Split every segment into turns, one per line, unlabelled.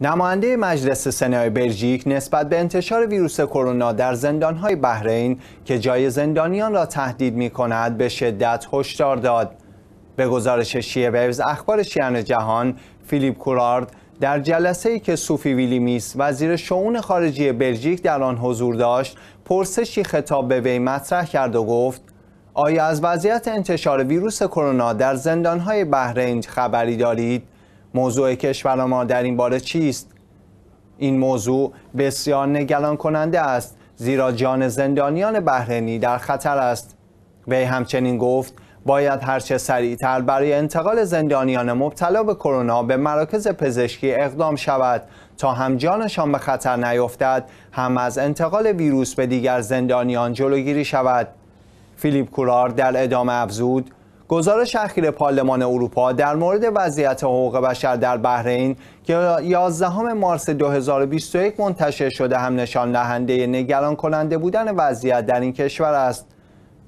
نماینده مجلس سنای بلژیک نسبت به انتشار ویروس کرونا در زندانهای بحرین که جای زندانیان را تهدید می کند به شدت هشدار داد. به گزارش شیه ویوز اخبار شیعن جهان فیلیپ کورارد در جلسه ای که سوفی ویلیمیس وزیر شعون خارجی بلژیک در آن حضور داشت پرسشی خطاب به وی مطرح کرد و گفت آیا از وضعیت انتشار ویروس کرونا در زندانهای بحرین خبری دارید؟ موضوع کشور ما در این باره چیست؟ این موضوع بسیار نگران کننده است زیرا جان زندانیان بحرینی در خطر است وی همچنین گفت باید هرچه سریعتر برای انتقال زندانیان مبتلا به کرونا به مراکز پزشکی اقدام شود تا هم جانشان به خطر نیفتد هم از انتقال ویروس به دیگر زندانیان جلوگیری شود فیلیپ کورار در ادامه افزود گزارش اخیر پارلمان اروپا در مورد وضعیت حقوق بشر در بحرین که 11 مارس 2021 منتشر شده هم نشان دهنده نگران کننده بودن وضعیت در این کشور است.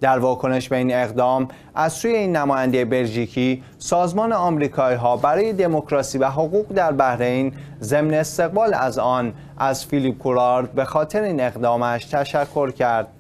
در واکنش به این اقدام از سوی این نماینده بلژیکی سازمان آمریکایی ها برای دموکراسی و حقوق در بحرین ضمن استقبال از آن از فیلیپ کورارد به خاطر این اقدامش تشکر کرد